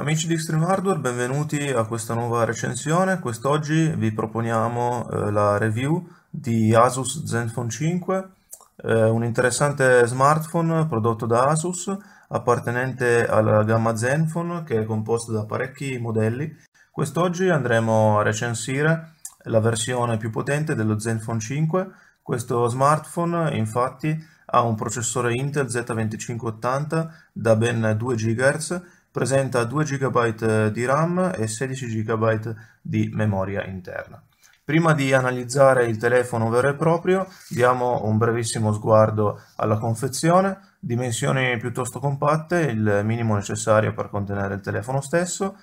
Amici di Extreme Hardware, benvenuti a questa nuova recensione. Quest'oggi vi proponiamo eh, la review di Asus Zenfone 5, eh, un interessante smartphone prodotto da Asus, appartenente alla gamma Zenfone che è composta da parecchi modelli. Quest'oggi andremo a recensire la versione più potente dello Zenfone 5. Questo smartphone, infatti, ha un processore Intel Z2580 da ben 2 GHz presenta 2 GB eh, di RAM e 16 GB di memoria interna. Prima di analizzare il telefono vero e proprio, diamo un brevissimo sguardo alla confezione, dimensioni piuttosto compatte, il minimo necessario per contenere il telefono stesso,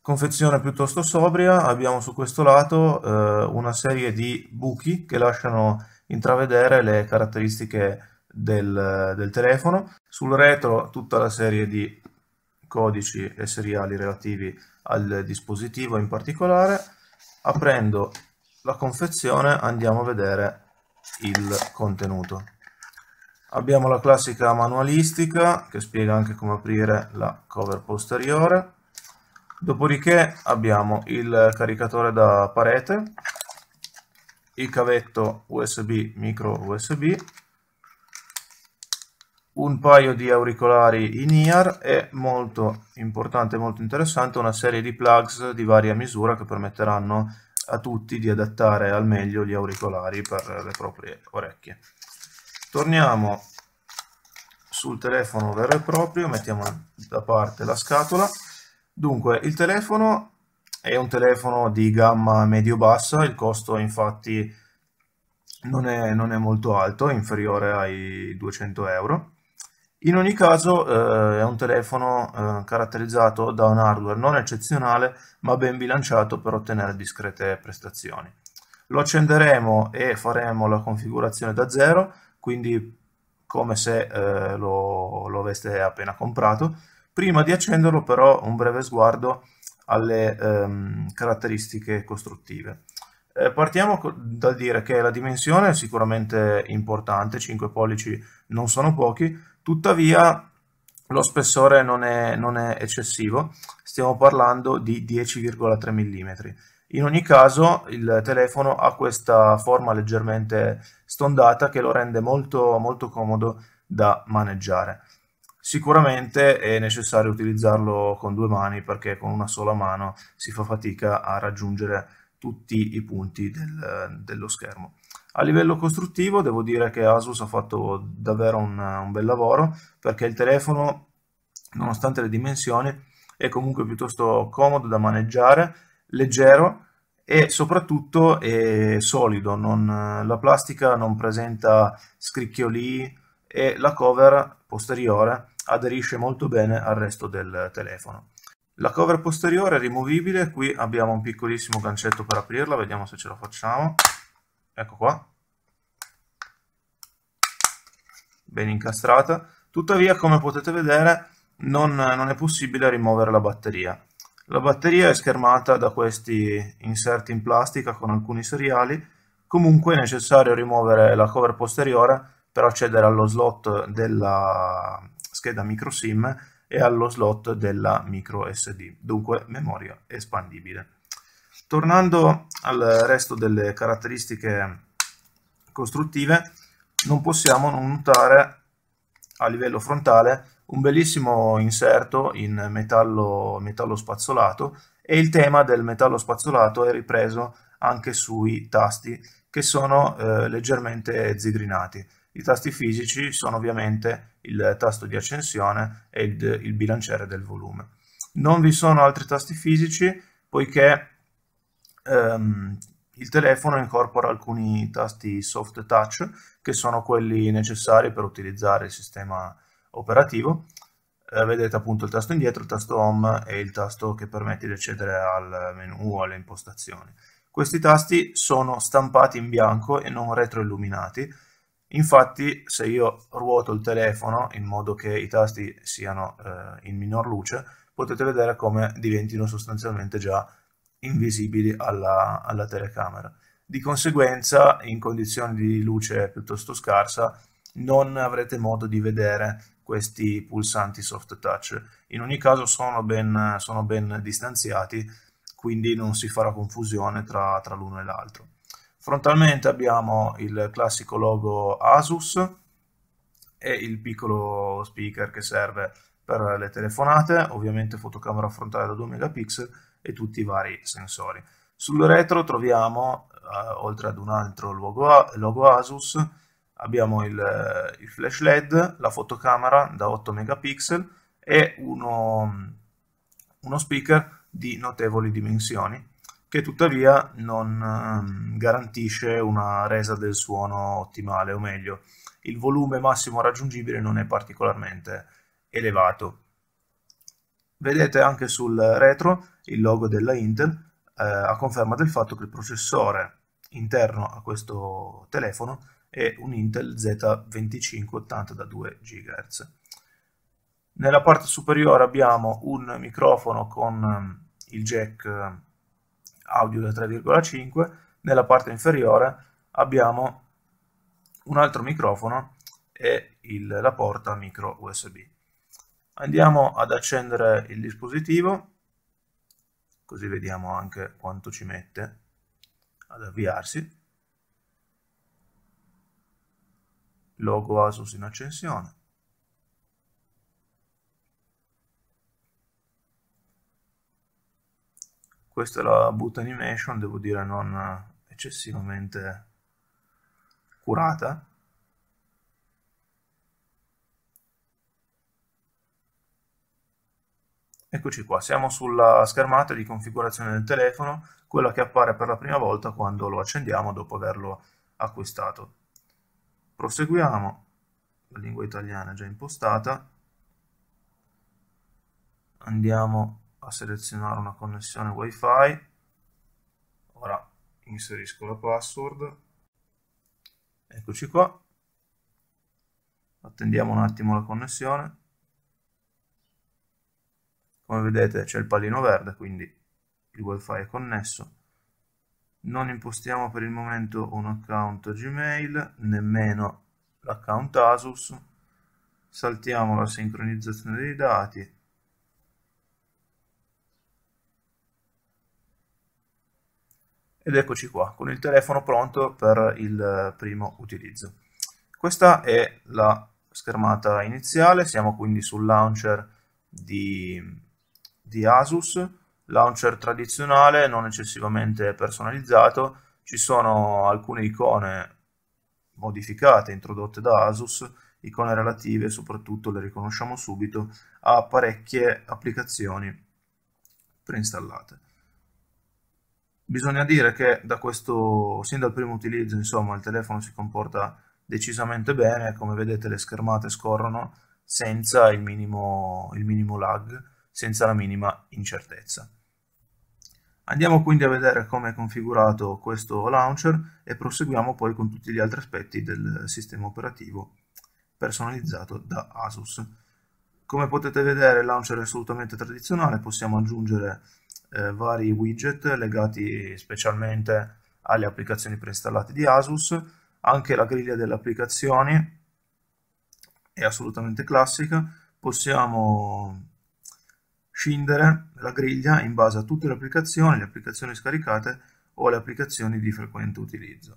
confezione piuttosto sobria, abbiamo su questo lato eh, una serie di buchi che lasciano intravedere le caratteristiche del, del telefono, sul retro tutta la serie di codici e seriali relativi al dispositivo in particolare. Aprendo la confezione andiamo a vedere il contenuto. Abbiamo la classica manualistica che spiega anche come aprire la cover posteriore. Dopodiché abbiamo il caricatore da parete, il cavetto USB micro USB un paio di auricolari in ear e molto importante e molto interessante una serie di plugs di varia misura che permetteranno a tutti di adattare al meglio gli auricolari per le proprie orecchie. Torniamo sul telefono vero e proprio, mettiamo da parte la scatola. Dunque, il telefono è un telefono di gamma medio-bassa, il costo infatti non è, non è molto alto, è inferiore ai 200 euro in ogni caso eh, è un telefono eh, caratterizzato da un hardware non eccezionale ma ben bilanciato per ottenere discrete prestazioni. Lo accenderemo e faremo la configurazione da zero, quindi come se eh, lo, lo, aveste appena comprato. Prima di accenderlo però un breve sguardo alle ehm, caratteristiche costruttive. Eh, partiamo dal dire che la dimensione è sicuramente importante, 5 pollici non sono pochi, tuttavia lo spessore non è, non è eccessivo, stiamo parlando di 10,3 mm. In ogni caso il telefono ha questa forma leggermente stondata che lo rende molto, molto comodo da maneggiare. Sicuramente è necessario utilizzarlo con due mani perché con una sola mano si fa fatica a raggiungere tutti i punti del, dello schermo. A livello costruttivo devo dire che Asus ha fatto davvero un, un bel lavoro perché il telefono, nonostante le dimensioni, è comunque piuttosto comodo da maneggiare, leggero e soprattutto è solido, non, la plastica non presenta scricchioli e la cover posteriore aderisce molto bene al resto del telefono. La cover posteriore è rimovibile, qui abbiamo un piccolissimo gancetto per aprirla, vediamo se ce la facciamo ecco qua, ben incastrata. Tuttavia, come potete vedere, non, non è possibile rimuovere la batteria. La batteria è schermata da questi inserti in plastica con alcuni seriali, comunque è necessario rimuovere la cover posteriore per accedere allo slot della scheda micro SIM e allo slot della micro SD, dunque memoria espandibile. Tornando al resto delle caratteristiche costruttive, non possiamo non notare a livello frontale un bellissimo inserto in metallo, metallo spazzolato e il tema del metallo spazzolato è ripreso anche sui tasti che sono eh, leggermente zigrinati. I tasti fisici sono ovviamente il tasto di accensione e il, il bilanciere del volume. Non vi sono altri tasti fisici poiché Um, il telefono incorpora alcuni tasti soft touch che sono quelli necessari per utilizzare il sistema operativo. Eh, vedete appunto il tasto indietro, il tasto home e il tasto che permette di accedere al menu o alle impostazioni. Questi tasti sono stampati in bianco e non retroilluminati, infatti se io ruoto il telefono in modo che i tasti siano eh, in minor luce potete vedere come diventino sostanzialmente già invisibili alla, alla telecamera. Di conseguenza, in condizioni di luce piuttosto scarsa, non avrete modo di vedere questi pulsanti soft touch. In ogni caso sono ben, sono ben distanziati, quindi non si farà confusione tra, tra l'uno e l'altro. Frontalmente abbiamo il classico logo Asus e il piccolo speaker che serve per le telefonate, ovviamente fotocamera frontale da 2 megapixel e tutti i vari sensori. Sul retro troviamo, eh, oltre ad un altro logo, logo Asus, abbiamo il, eh, il, flash LED, la fotocamera da 8 megapixel e uno, uno speaker di notevoli dimensioni che tuttavia non ehm, garantisce una resa del suono ottimale, o meglio, il volume massimo raggiungibile non è particolarmente elevato. Vedete anche sul retro il logo della Intel eh, a conferma del fatto che il processore interno a questo telefono è un Intel Z2580 da 2 GHz. Nella parte superiore abbiamo un microfono con ehm, il jack eh, audio da 3,5, nella parte inferiore abbiamo un altro microfono e il, la porta micro USB. Andiamo ad accendere il dispositivo, così vediamo anche quanto ci mette ad avviarsi. Logo Asus in accensione. Questa è la boot animation, devo dire non eccessivamente curata, Eccoci qua, siamo sulla schermata di configurazione del telefono, quella che appare per la prima volta quando lo accendiamo dopo averlo acquistato. Proseguiamo, la lingua italiana è già impostata, andiamo a selezionare una connessione wifi, ora inserisco la password, eccoci qua, attendiamo un attimo la connessione, come vedete c'è il pallino verde quindi il wifi è connesso non impostiamo per il momento un account gmail nemmeno l'account asus saltiamo la sincronizzazione dei dati ed eccoci qua con il telefono pronto per il primo utilizzo questa è la schermata iniziale siamo quindi sul launcher di di Asus, launcher tradizionale, non eccessivamente personalizzato, ci sono alcune icone modificate, introdotte da Asus, icone relative, soprattutto le riconosciamo subito, a parecchie applicazioni preinstallate. Bisogna dire che da questo, sin dal primo utilizzo insomma, il telefono si comporta decisamente bene, come vedete le schermate scorrono senza il minimo, il minimo lag, senza la minima incertezza. Andiamo quindi a vedere come è configurato questo launcher e proseguiamo poi con tutti gli altri aspetti del sistema operativo personalizzato da Asus. Come potete vedere il launcher è assolutamente tradizionale, possiamo aggiungere eh, vari widget legati specialmente alle applicazioni preinstallate di Asus, anche la griglia delle applicazioni è assolutamente classica, possiamo scindere la griglia in base a tutte le applicazioni, le applicazioni scaricate o le applicazioni di frequente utilizzo.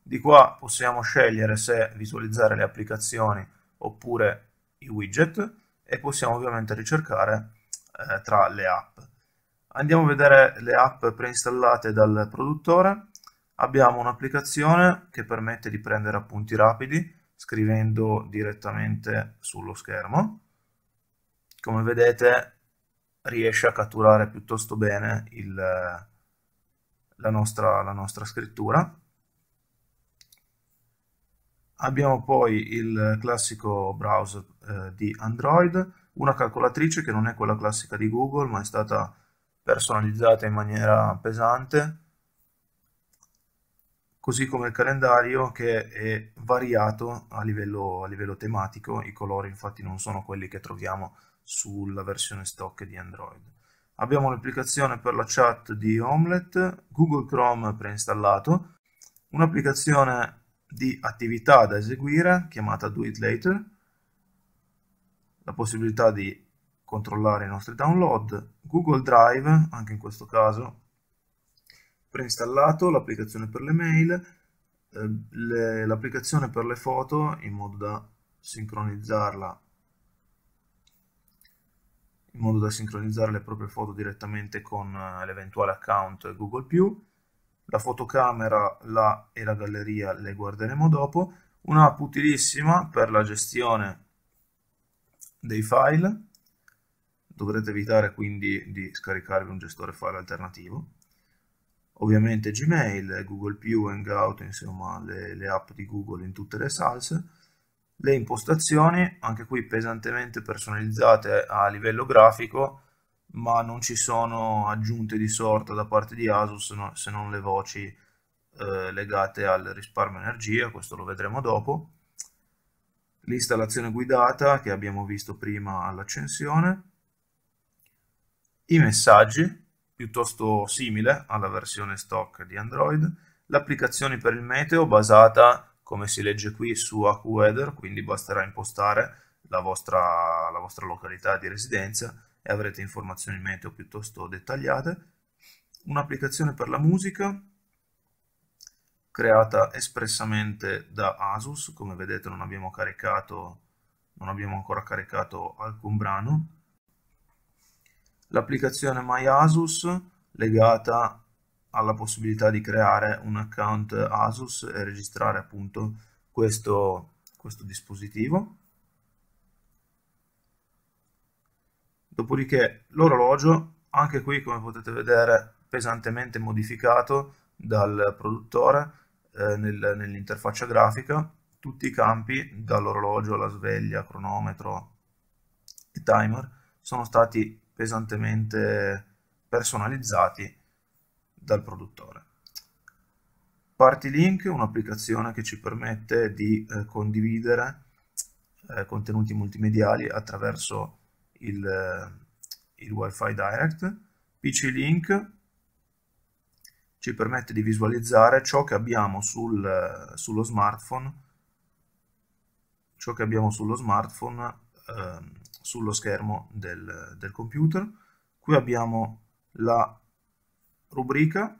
Di qua possiamo scegliere se visualizzare le applicazioni oppure i widget e possiamo ovviamente ricercare eh, tra le app. Andiamo a vedere le app preinstallate dal produttore. Abbiamo un'applicazione che permette di prendere appunti rapidi scrivendo direttamente sullo schermo. Come vedete riesce a catturare piuttosto bene il, la, nostra, la nostra scrittura. Abbiamo poi il classico browser eh, di Android, una calcolatrice che non è quella classica di Google, ma è stata personalizzata in maniera pesante, così come il calendario che è variato a livello, a livello tematico, i colori infatti non sono quelli che troviamo sulla versione stock di Android. Abbiamo l'applicazione per la chat di Homelet, Google Chrome preinstallato, un'applicazione di attività da eseguire chiamata Do It Later, la possibilità di controllare i nostri download, Google Drive, anche in questo caso preinstallato, l'applicazione per le mail, eh, l'applicazione per le foto in modo da sincronizzarla in modo da sincronizzare le proprie foto direttamente con eh, l'eventuale account Google+. La fotocamera la, e la galleria le guarderemo dopo. Un'app utilissima per la gestione dei file. Dovrete evitare quindi di scaricarvi un gestore file alternativo. Ovviamente Gmail, Google+, Hangout, insomma le, le app di Google in tutte le salse le impostazioni, anche qui pesantemente personalizzate a livello grafico, ma non ci sono aggiunte di sorta da parte di Asus se non le voci eh, legate al risparmio energia, questo lo vedremo dopo. L'installazione guidata che abbiamo visto prima all'accensione. I messaggi, piuttosto simile alla versione stock di Android. L'applicazione per il meteo basata come si legge qui su AccuWeather, quindi basterà impostare la vostra, la vostra località di residenza e avrete informazioni in meteo piuttosto dettagliate. Un'applicazione per la musica creata espressamente da Asus, come vedete non abbiamo caricato non abbiamo ancora caricato alcun brano. L'applicazione MyAsus Asus legata ha la possibilità di creare un account Asus e registrare appunto questo, questo dispositivo. Dopodiché l'orologio, anche qui come potete vedere pesantemente modificato dal produttore eh, nel, nell'interfaccia grafica, tutti i campi dall'orologio alla sveglia, cronometro e timer sono stati pesantemente personalizzati dal produttore. Party Link è un'applicazione che ci permette di eh, condividere eh, contenuti multimediali attraverso il, eh, il Wi-Fi Direct. PC Link ci permette di visualizzare ciò che abbiamo sul, eh, sullo smartphone, ciò che abbiamo sullo smartphone ehm, sullo schermo del, del computer. Qui abbiamo la rubrica,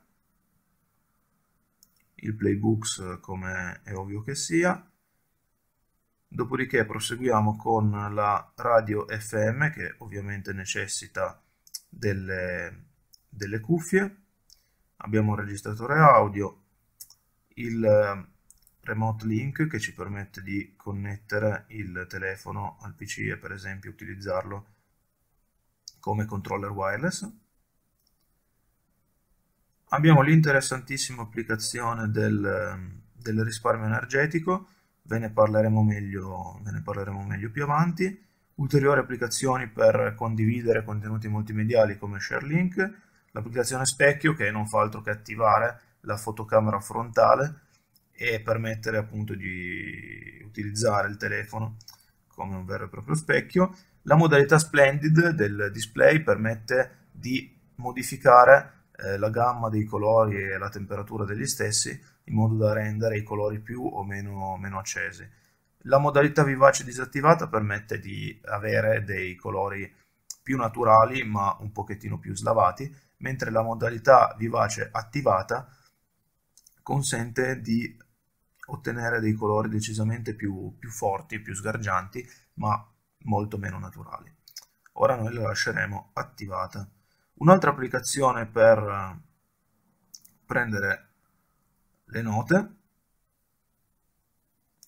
il playbooks eh, come è ovvio che sia, dopodiché proseguiamo con la radio FM che ovviamente necessita delle, delle cuffie, abbiamo un registratore audio, il eh, remote link che ci permette di connettere il telefono al PC e per esempio utilizzarlo come controller wireless Abbiamo l'interessantissima applicazione del, ehm, del risparmio energetico, ve ne, meglio, ve ne, parleremo meglio, più avanti, ulteriori applicazioni per condividere contenuti multimediali come ShareLink, l'applicazione specchio che non fa altro che attivare la fotocamera frontale e permettere appunto di utilizzare il telefono come un vero e proprio specchio. La modalità Splendid del display permette di modificare eh, la gamma dei colori e la temperatura degli stessi in modo da rendere i colori più o meno, meno accesi. La modalità vivace disattivata permette di avere dei colori più naturali ma un pochettino più slavati, mentre la modalità vivace attivata consente di ottenere dei colori decisamente più, più forti, più sgargianti, ma molto meno naturali. Ora noi la lasceremo attivata. Un'altra applicazione per eh, prendere le note,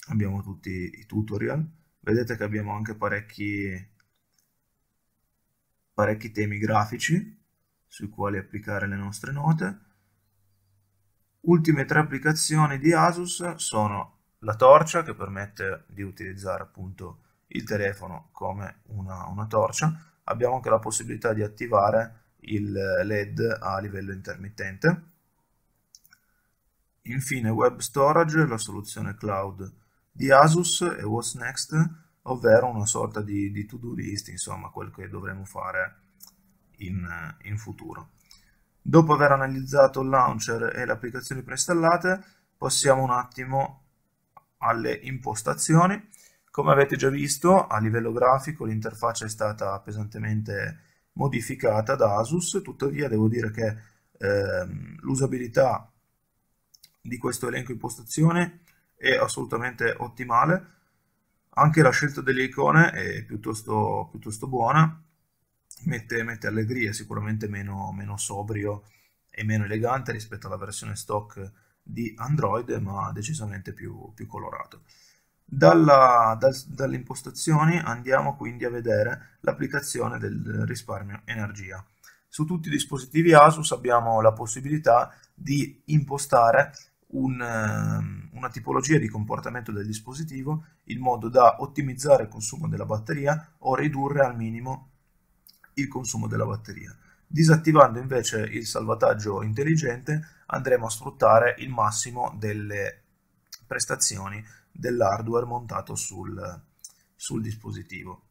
abbiamo tutti i tutorial, vedete che abbiamo anche parecchi, parecchi temi grafici sui quali applicare le nostre note. Ultime tre applicazioni di Asus sono la torcia che permette di utilizzare appunto il telefono come una, una torcia, abbiamo anche la possibilità di attivare il LED a livello intermittente. Infine Web Storage, la soluzione cloud di Asus e What's Next, ovvero una sorta di, di to-do list, insomma, quel che dovremo fare in, in futuro. Dopo aver analizzato il launcher e le applicazioni preinstallate, passiamo un attimo alle impostazioni. Come avete già visto, a livello grafico l'interfaccia è stata pesantemente modificata da Asus, tuttavia devo dire che ehm, l'usabilità di questo elenco impostazione è assolutamente ottimale, anche la scelta delle icone è piuttosto, piuttosto buona, mette, mette allegria, sicuramente meno, meno sobrio e meno elegante rispetto alla versione stock di Android, ma decisamente più, più colorato. Dalla, dal, dalle impostazioni andiamo quindi a vedere l'applicazione del risparmio energia. Su tutti i dispositivi ASUS abbiamo la possibilità di impostare un, ehm, una tipologia di comportamento del dispositivo in modo da ottimizzare il consumo della batteria o ridurre al minimo il consumo della batteria. Disattivando invece il salvataggio intelligente andremo a sfruttare il massimo delle prestazioni dell'hardware montato sul, sul dispositivo.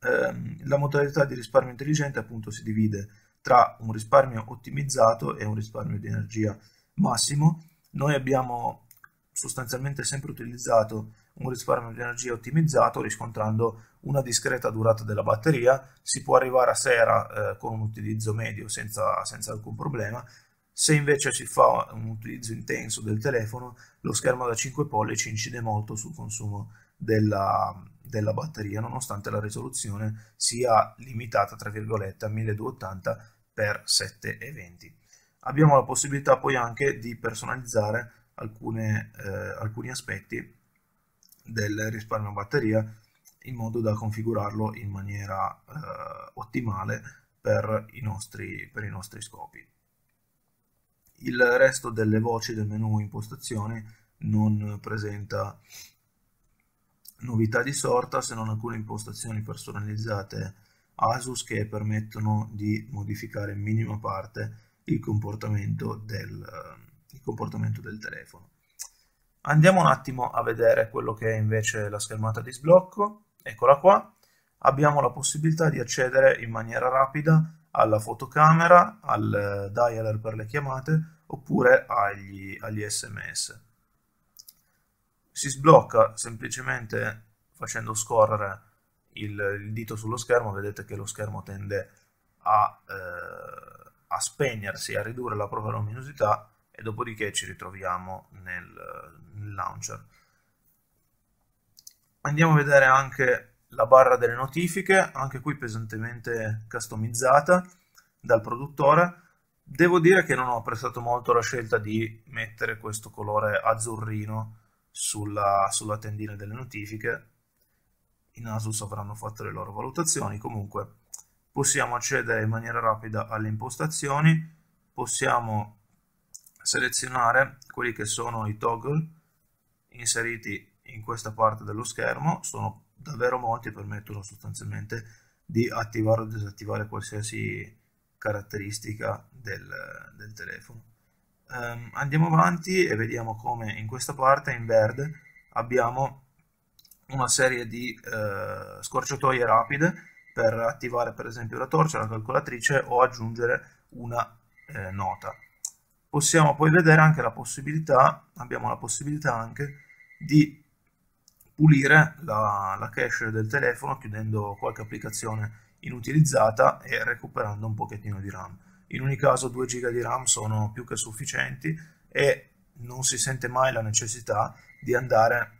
Eh, la modalità di risparmio intelligente appunto si divide tra un risparmio ottimizzato e un risparmio di energia massimo. Noi abbiamo sostanzialmente sempre utilizzato un risparmio di energia ottimizzato riscontrando una discreta durata della batteria, si può arrivare a sera eh, con un utilizzo medio senza, senza alcun problema, se invece si fa un utilizzo intenso del telefono, lo schermo da 5 pollici incide molto sul consumo della, della batteria, nonostante la risoluzione sia limitata, tra virgolette, a 1280 x 720. Abbiamo la possibilità poi anche di personalizzare alcune, eh, alcuni aspetti del risparmio batteria in modo da configurarlo in maniera eh, ottimale per i nostri, per i nostri scopi il resto delle voci del menu impostazioni non presenta novità di sorta se non alcune impostazioni personalizzate ASUS che permettono di modificare in minima parte il comportamento del, il comportamento del telefono. Andiamo un attimo a vedere quello che è invece la schermata di sblocco, eccola qua, abbiamo la possibilità di accedere in maniera rapida alla fotocamera, al dialer per le chiamate oppure agli, agli sms. Si sblocca semplicemente facendo scorrere il, il, dito sullo schermo, vedete che lo schermo tende a, eh, a spegnersi, a ridurre la propria luminosità e dopodiché ci ritroviamo nel, nel launcher. Andiamo a vedere anche la barra delle notifiche, anche qui pesantemente customizzata dal produttore. Devo dire che non ho apprezzato molto la scelta di mettere questo colore azzurrino sulla, sulla tendina delle notifiche. In Asus avranno fatto le loro valutazioni, comunque possiamo accedere in maniera rapida alle impostazioni, possiamo selezionare quelli che sono i toggle inseriti in questa parte dello schermo, sono davvero molti permettono sostanzialmente di attivare o disattivare qualsiasi caratteristica del, del telefono. Um, andiamo avanti e vediamo come in questa parte in verde abbiamo una serie di uh, scorciatoie rapide per attivare per esempio la torcia, la calcolatrice o aggiungere una eh, nota. Possiamo poi vedere anche la possibilità, abbiamo la possibilità anche di pulire la, la cache del telefono chiudendo qualche applicazione inutilizzata e recuperando un pochettino di RAM. In ogni caso 2 GB di RAM sono più che sufficienti e non si sente mai la necessità di andare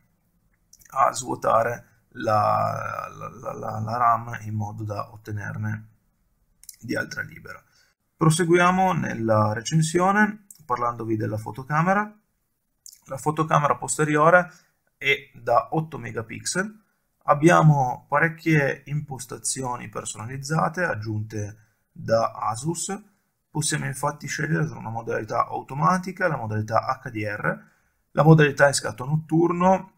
a svuotare la, la, la, la RAM in modo da ottenerne di altra libera. Proseguiamo nella recensione parlandovi della fotocamera. La fotocamera posteriore e da 8 megapixel. Abbiamo parecchie impostazioni personalizzate aggiunte da Asus. Possiamo infatti scegliere tra una modalità automatica, la modalità HDR, la modalità in scatto notturno,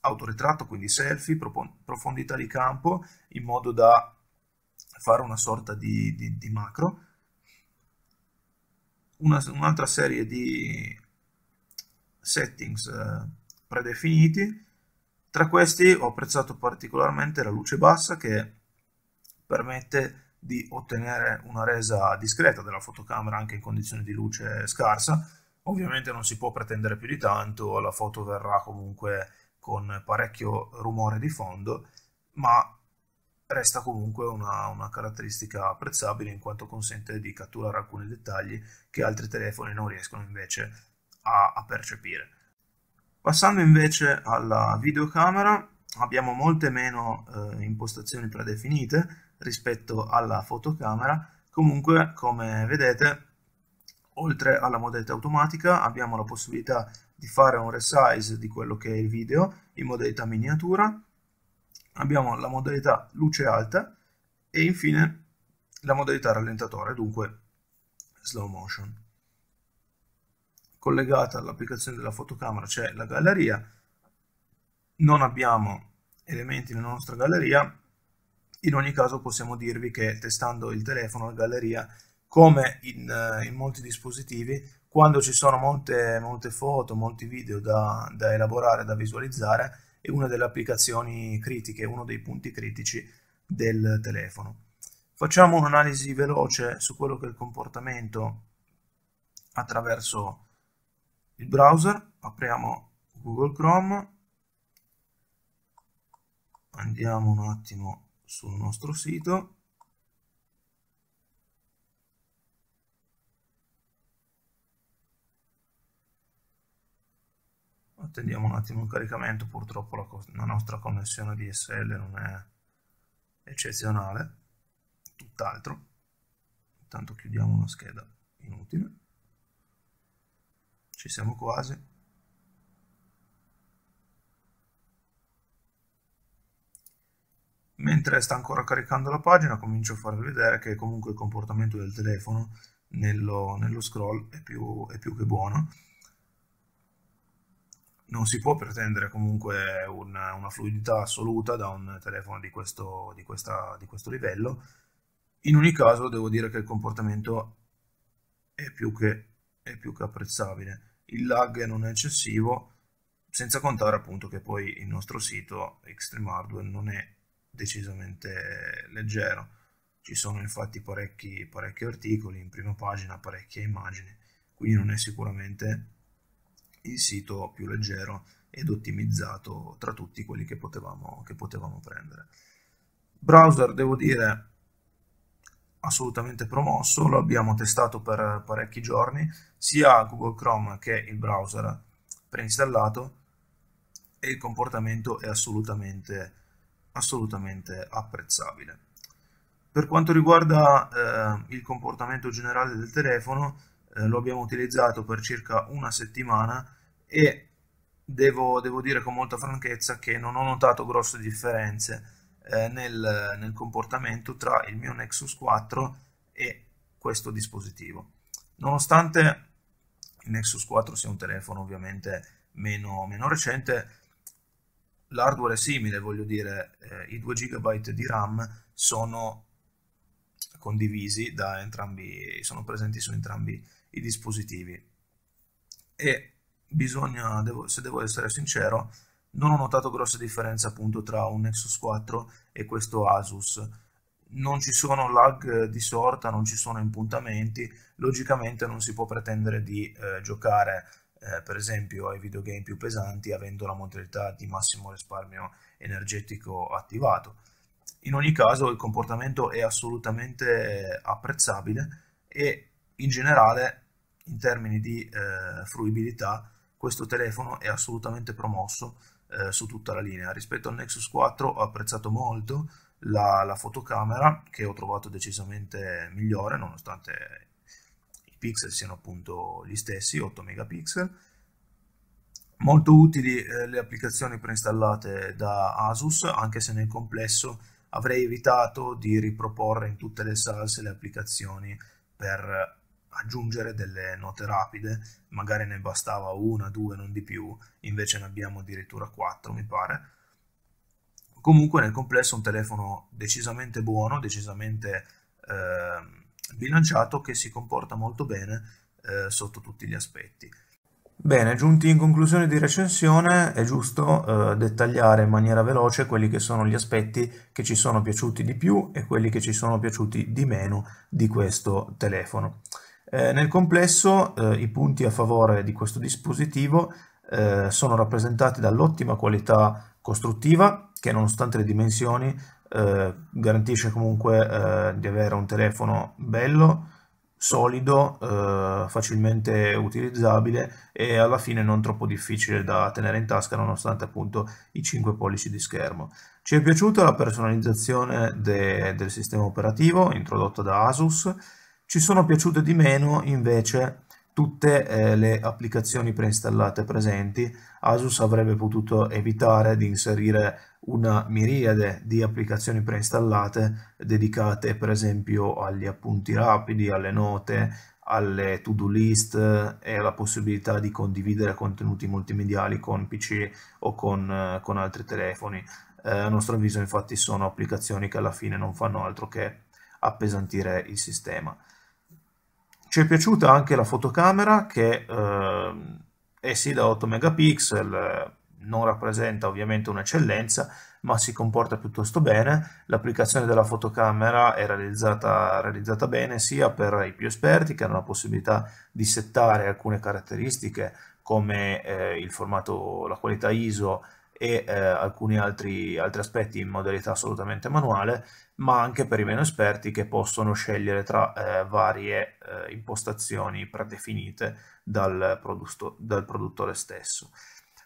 autoritratto, quindi selfie, profondità di campo, in modo da fare una sorta di, di, di macro. un'altra serie di settings eh, predefiniti. Tra questi ho apprezzato particolarmente la luce bassa che permette di ottenere una resa discreta della fotocamera anche in condizioni di luce scarsa. Ovviamente non si può pretendere più di tanto, la foto verrà comunque con parecchio rumore di fondo, ma resta comunque una, una, caratteristica apprezzabile in quanto consente di catturare alcuni dettagli che altri telefoni non riescono invece a, a percepire. Passando invece alla videocamera abbiamo molte meno eh, impostazioni predefinite rispetto alla fotocamera, comunque come vedete oltre alla modalità automatica abbiamo la possibilità di fare un resize di quello che è il video in modalità miniatura, abbiamo la modalità luce alta e infine la modalità rallentatore, dunque slow motion collegata all'applicazione della fotocamera c'è cioè la galleria, non abbiamo elementi nella nostra galleria, in ogni caso possiamo dirvi che testando il telefono la galleria, come in, eh, in molti dispositivi, quando ci sono molte, molte foto, molti video da, da elaborare, da visualizzare, è una delle applicazioni critiche, uno dei punti critici del telefono. Facciamo un'analisi veloce su quello che è il comportamento attraverso il browser, apriamo Google Chrome, andiamo un attimo sul nostro sito, attendiamo un attimo il caricamento, purtroppo la, la nostra connessione DSL non è eccezionale, tutt'altro, intanto chiudiamo una scheda inutile ci siamo quasi. Mentre sta ancora caricando la pagina comincio a farvi vedere che comunque il comportamento del telefono nello, nello scroll è più, è più che buono non si può pretendere comunque una, una, fluidità assoluta da un telefono di questo, di, questa, di questo, livello. In ogni caso devo dire che il comportamento è più che, è più che apprezzabile il lag non è eccessivo, senza contare appunto che poi il nostro sito Extreme Hardware non è decisamente leggero. Ci sono infatti parecchi, parecchi articoli in prima pagina, parecchie immagini, quindi non è sicuramente il sito più leggero ed ottimizzato tra tutti quelli che potevamo, che potevamo prendere. Browser, devo dire, assolutamente promosso, lo abbiamo testato per parecchi giorni, sia Google Chrome che il browser preinstallato e il comportamento è assolutamente, assolutamente apprezzabile. Per quanto riguarda eh, il comportamento generale del telefono, eh, lo abbiamo utilizzato per circa una settimana e devo, devo dire con molta franchezza che non ho notato grosse differenze eh, nel, nel comportamento tra il mio Nexus 4 e questo dispositivo. Nonostante il Nexus 4 sia un telefono ovviamente meno, meno recente, l'hardware è simile, voglio dire, eh, i 2 GB di RAM sono condivisi da entrambi, sono presenti su entrambi i dispositivi. E bisogna, devo, se devo essere sincero, non ho notato grosse differenze appunto tra un Nexus 4 e questo Asus. Non ci sono lag di sorta, non ci sono impuntamenti, logicamente non si può pretendere di eh, giocare eh, per esempio ai videogame più pesanti avendo la modalità di massimo risparmio energetico attivato. In ogni caso il comportamento è assolutamente eh, apprezzabile e in generale in termini di eh, fruibilità questo telefono è assolutamente promosso eh, su tutta la linea. Rispetto al Nexus 4 ho apprezzato molto la, la fotocamera che ho trovato decisamente migliore nonostante i pixel siano appunto gli stessi, 8 megapixel. Molto utili eh, le applicazioni preinstallate da Asus, anche se nel complesso avrei evitato di riproporre in tutte le salse le applicazioni per aggiungere delle note rapide, magari ne bastava una, due, non di più, invece ne abbiamo addirittura quattro, mi pare. Comunque nel complesso un telefono decisamente buono, decisamente eh, bilanciato, che si comporta molto bene eh, sotto tutti gli aspetti. Bene, giunti in conclusione di recensione, è giusto eh, dettagliare in maniera veloce quelli che sono gli aspetti che ci sono piaciuti di più e quelli che ci sono piaciuti di meno di questo telefono. Eh, nel complesso eh, i punti a favore di questo dispositivo eh, sono rappresentati dall'ottima qualità costruttiva che nonostante le dimensioni eh, garantisce comunque eh, di avere un telefono bello, solido, eh, facilmente utilizzabile e alla fine non troppo difficile da tenere in tasca nonostante appunto i 5 pollici di schermo. Ci è piaciuta la personalizzazione de del sistema operativo introdotto da Asus, ci sono piaciute di meno invece tutte eh, le applicazioni preinstallate presenti. Asus avrebbe potuto evitare di inserire una miriade di applicazioni preinstallate dedicate per esempio agli appunti rapidi, alle note, alle to-do list eh, e alla possibilità di condividere contenuti multimediali con PC o con, eh, con altri telefoni. Eh, a nostro avviso infatti sono applicazioni che alla fine non fanno altro che appesantire il sistema. Ci è piaciuta anche la fotocamera che eh, è sì da 8 megapixel, non rappresenta ovviamente un'eccellenza, ma si comporta piuttosto bene. L'applicazione della fotocamera è realizzata, realizzata, bene sia per i più esperti che hanno la possibilità di settare alcune caratteristiche come eh, il formato, la qualità ISO e eh, alcuni altri, altri aspetti in modalità assolutamente manuale, ma anche per i meno esperti che possono scegliere tra eh, varie eh, impostazioni predefinite dal, produsto, dal produttore stesso.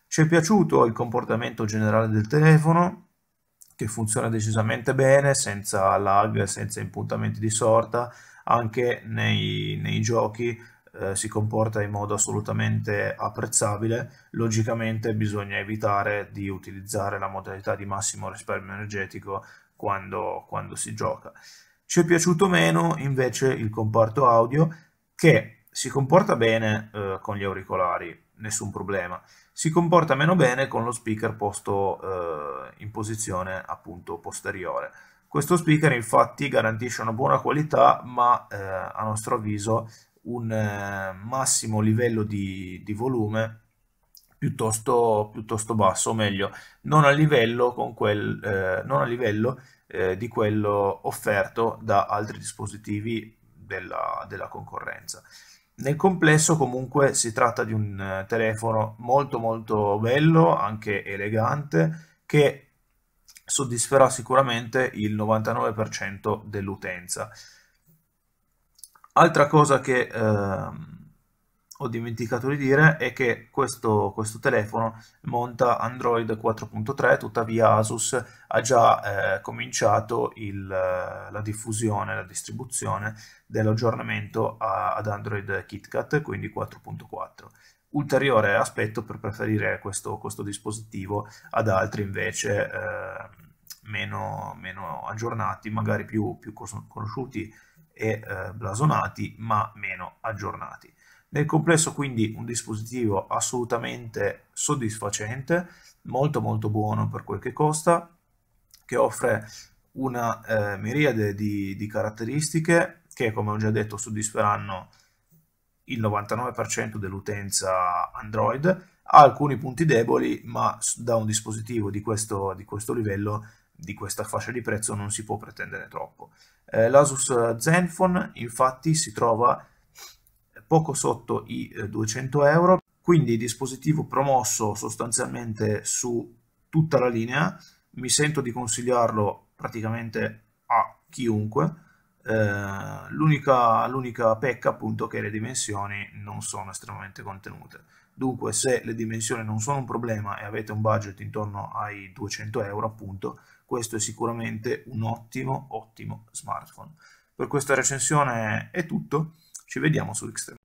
Ci è piaciuto il comportamento generale del telefono, che funziona decisamente bene, senza lag, senza impuntamenti di sorta, anche nei, nei giochi eh, si comporta in modo assolutamente apprezzabile. Logicamente bisogna evitare di utilizzare la modalità di massimo risparmio energetico quando, quando si gioca. Ci è piaciuto meno invece il comparto audio che si comporta bene eh, con gli auricolari, nessun problema. Si comporta meno bene con lo speaker posto eh, in posizione appunto posteriore. Questo speaker infatti garantisce una buona qualità ma eh, a nostro avviso un eh, massimo livello di, di volume piuttosto, piuttosto basso, o meglio, non a livello, con quel, eh, non a livello eh, di quello offerto da altri dispositivi della, della concorrenza. Nel complesso comunque si tratta di un eh, telefono molto molto bello, anche elegante, che soddisferà sicuramente il 99% dell'utenza. Altra cosa che eh, ho dimenticato di dire è che questo, questo telefono monta Android 4.3, tuttavia Asus ha già eh, cominciato il, eh, la diffusione, la distribuzione dell'aggiornamento ad Android KitKat, quindi 4.4. Ulteriore aspetto per preferire questo, questo dispositivo ad altri invece eh, meno, meno, aggiornati, magari più, più conosciuti e eh, blasonati, ma meno aggiornati. Nel complesso quindi un dispositivo assolutamente soddisfacente, molto molto buono per quel che costa, che offre una eh, miriade di, di, caratteristiche che come ho già detto soddisferanno il 99% dell'utenza Android, ha alcuni punti deboli ma da un dispositivo di questo, di questo livello di questa fascia di prezzo non si può pretendere troppo. Eh, L'Asus Zenfone infatti si trova poco sotto i 200 eh, euro, quindi dispositivo promosso sostanzialmente su tutta la linea, mi sento di consigliarlo praticamente a chiunque, eh, l'unica, pecca appunto che le dimensioni non sono estremamente contenute. Dunque se le dimensioni non sono un problema e avete un budget intorno ai 200 euro appunto, questo è sicuramente un ottimo, ottimo smartphone. Per questa recensione è tutto, ci vediamo su Xtreme.